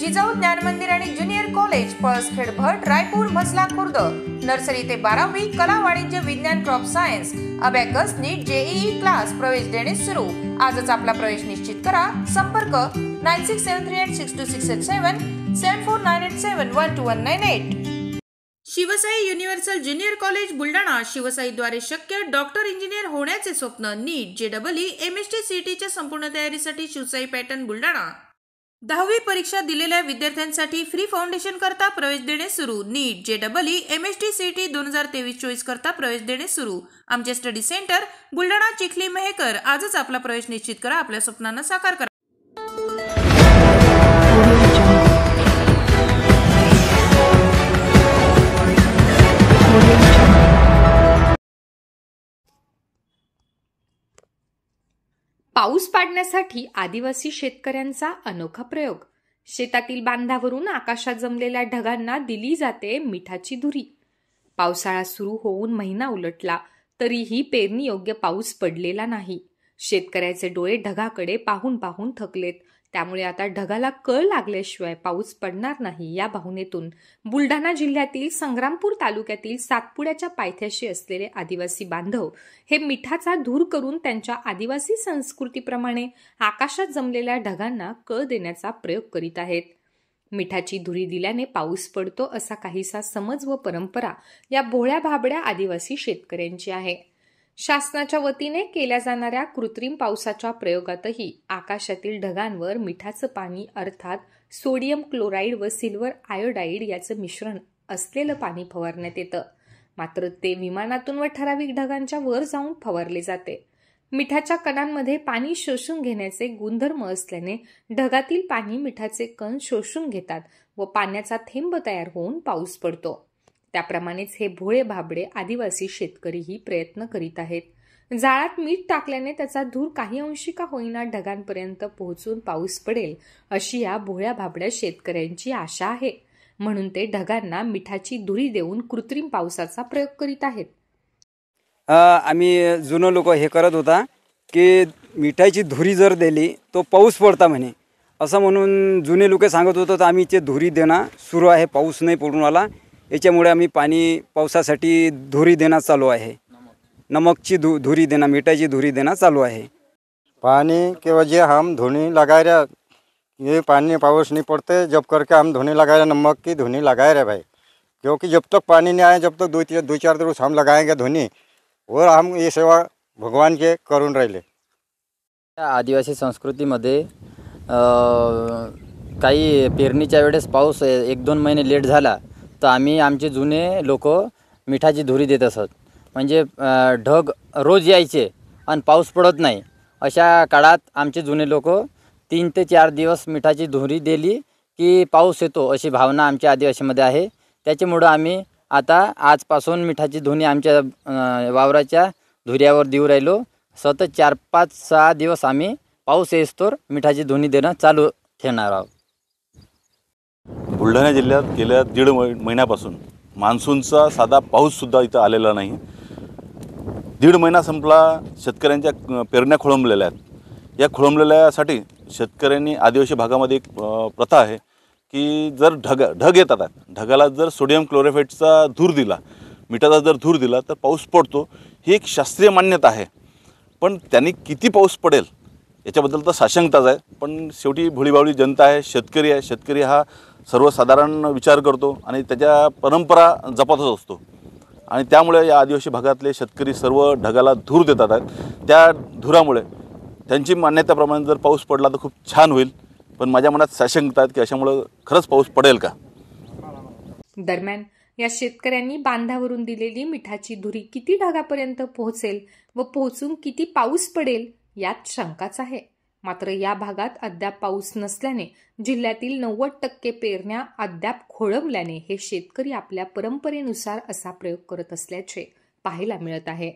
जिजाऊ ज्ञान मंदिर आणि junior college Palaskhed Bhat Raipur Masla Khurd nursery ते बारावी कला वाणिज्य विज्ञान crop science abacus NEET JEE class प्रवेश देणे सुरू आजच आपला प्रवेश निश्चित करा संपर्क nine six seven three eight six two six eight seven seven four nine eight seven one two one nine eight Shivsai universal junior college Buldhana शिवसाईद्वारे शक्य डॉक्टर इंजिनियर होण्याचे स्वप्न NEET J double E M S T C टीच्या संपूर्ण तयारीसाठी Shivsai pattern Buldhana दहावी परीक्षा दिलेल्या विद्यार्थ्यांसाठी फ्री फाउंडेशन करता प्रवेश देणे सुरू NEET J double E M S T C T दोन हजार तेवीस चोवीस करता प्रवेश देणे सुरू आमचे स्टडी सेंटर बुलढाणा चिखली मेहकर आजच आपला प्रवेश निश्चित करा आपल्या स्वप्नांना साकार करा पाऊस पाडण्यासाठी आदिवासी शेतकऱ्यांचा अनोखा प्रयोग शेतातील बांधावरून आकाशात जमलेल्या ढगांना दिली जाते मिठाची धुरी पावसाळा सुरू होऊन महिना उलटला तरीही पेरणी योग्य पाऊस पडलेला नाही शेतकऱ्याचे डोळे ढगाकडे पाहून पाहून थकलेत त्यामुळे आता ढगाला कळ लागल्याशिवाय पाऊस पडणार नाही या भावनेतून बुलढाणा जिल्ह्यातील संग्रामपूर तालुक्यातील सातपुड्याच्या पायथ्याशी असलेले आदिवासी बांधव हे मिठाचा धूर करून त्यांच्या आदिवासी संस्कृतीप्रमाणे आकाशात जमलेल्या ढगांना कळ देण्याचा प्रयोग करीत आहेत मिठाची धुरी दिल्याने पाऊस पडतो असा काहीसा समज व परंपरा या भोळ्या भाबड्या आदिवासी शेतकऱ्यांची आहे शासनाच्या वतीने केल्या जाणाऱ्या कृत्रिम पावसाच्या प्रयोगातही आकाशातील ढगांवर मिठाचं पाणी अर्थात सोडियम क्लोराईड व सिल्वर आयोडाईड याचं मिश्रण असलेलं पाणी फवारण्यात येतं मात्र ते विमानातून व ठराविक ढगांच्या वर जाऊन फवारले जाते मिठाच्या कणांमध्ये पाणी शोषून घेण्याचे गुणधर्म असल्याने ढगातील पाणी मिठाचे कण शोषून घेतात व पाण्याचा थेंब तयार होऊन पाऊस पडतो त्याप्रमाणेच हे भोळे भाबडे आदिवासी शेतकरीही प्रयत्न करीत आहेत जाळात मीठ टाकल्याने त्याचा धूर काही अंशिका होईना ढगांपर्यंत पोहोचून पाऊस पडेल अशी या भोळ्या भाबड्या शेतकऱ्यांची आशा आहे म्हणून ते ढगांना मिठाची धुरी देऊन कृत्रिम पावसाचा प्रयोग करीत आहेत आम्ही जुनं लोक हे करत होता की मिठाची धुरी जर दिली तो पाऊस पडता म्हणे असं म्हणून जुने लोक सांगत होतो तर आम्ही ते धुरी देणं सुरू आहे पाऊस नाही पडून आला याच्यामुळे आम्ही पाणी पावसासाठी धुरी देणं चालू आहे नमकची धु धुरी देणं मिठाची धुरी देणं चालू आहे पाणी किंवा जे हम धुनी लागाय रहे पाणी पाऊस नाही पड़ते जप करके हम धुनी लागायला नमक की धुनी लागाय रहे भाई क्योंकि जब तक पाणी नहीं आए जब तक दोन दो चार दिवस हम लगाएंगे धुनी वर हम हे सेवा भगवान के करून राहिले आदिवासी संस्कृतीमध्ये काही पेरणीच्या वेळेस पाऊस एक दोन महिने लेट झाला तर आम्ही आमचे जुने लोक मिठाची धुरी देत असत म्हणजे ढग रोज यायचे आणि पाऊस पडत नाही अशा काळात आमचे जुने लोक तीन ते चार दिवस मिठाची धुरी दिली की पाऊस येतो अशी भावना आमच्या आदिवासीमध्ये आहे त्याच्यामुळं आम्ही आता आजपासून मिठाची धुनी आमच्या वावराच्या धुऱ्यावर देऊ राहिलो सतत चार पाच सहा दिवस आम्ही पाऊस येस्तोर मिठाची धुनी देणं चालू ठेवणार आहोत बुलढाणा जिल्ह्यात गेल्या दीड महिन्यापासून मान्सूनचा साधा पाऊससुद्धा इथं आलेला नाही दीड महिना संपला शेतकऱ्यांच्या पेरण्या खोळंबलेल्या आहेत या खोळंबलेल्यासाठी शेतकऱ्यांनी आदिवासी भागामध्ये एक प्रथा आहे की जर ढग ढग येतात ढगाला जर सोडियम क्लोरोफेटचा धूर दिला मिठाचा जर धूर दिला तर पाऊस पडतो ही एक शास्त्रीय मान्यता आहे पण त्यांनी किती पाऊस पडेल याच्याबद्दल तर साशंकताच आहे पण शेवटी भुळीबावळी जनता आहे शेतकरी आहे शेतकरी हा सर्वसाधारण विचार करतो आणि त्याच्या परंपरा जपातच असतो आणि त्यामुळे या आदिवासी भागातले शेतकरी सर्व ढगाला धूर देतात आहेत त्या धुरामुळे त्यांची मान्यताप्रमाणे जर पाऊस पडला तर खूप छान होईल पण माझ्या मनात साशंकता आहेत की अशामुळं खरंच पाऊस पडेल का दरम्यान या शेतकऱ्यांनी बांधावरून दिलेली मिठाची धुरी किती ढगापर्यंत पोहोचेल व पोहोचून किती पाऊस पडेल यात शंकाच आहे मात्र या भागात अद्याप पाऊस नसल्याने जिल्ह्यातील नव्वद टक्के पेरण्या अद्याप खोळवल्याने हे शेतकरी आपल्या परंपरेनुसार असा प्रयोग करत असल्याचे पाहायला मिळत आहे